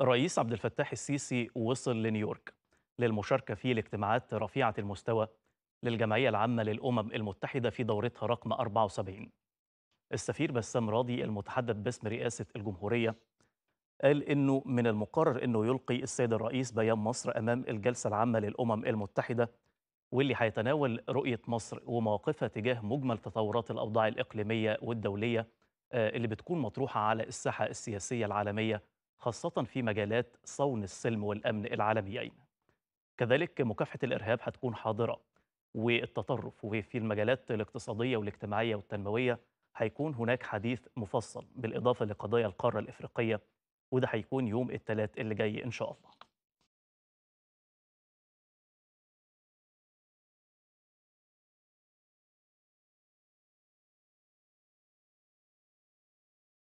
الرئيس عبد الفتاح السيسي وصل لنيويورك للمشاركة في الاجتماعات رفيعة المستوى للجمعية العامة للأمم المتحدة في دورتها رقم 74 السفير بسام راضي المتحدث باسم رئاسة الجمهورية قال إنه من المقرر إنه يلقي السيد الرئيس بيان مصر أمام الجلسة العامة للأمم المتحدة واللي هيتناول رؤية مصر ومواقفها تجاه مجمل تطورات الأوضاع الإقليمية والدولية آه، اللي بتكون مطروحة على الساحة السياسية العالمية خاصة في مجالات صون السلم والأمن العالميين كذلك مكافحة الإرهاب هتكون حاضرة والتطرف وفي المجالات الاقتصادية والاجتماعية والتنموية هيكون هناك حديث مفصل بالإضافة لقضايا القارة الإفريقية وده هيكون يوم الثلاث اللي جاي إن شاء الله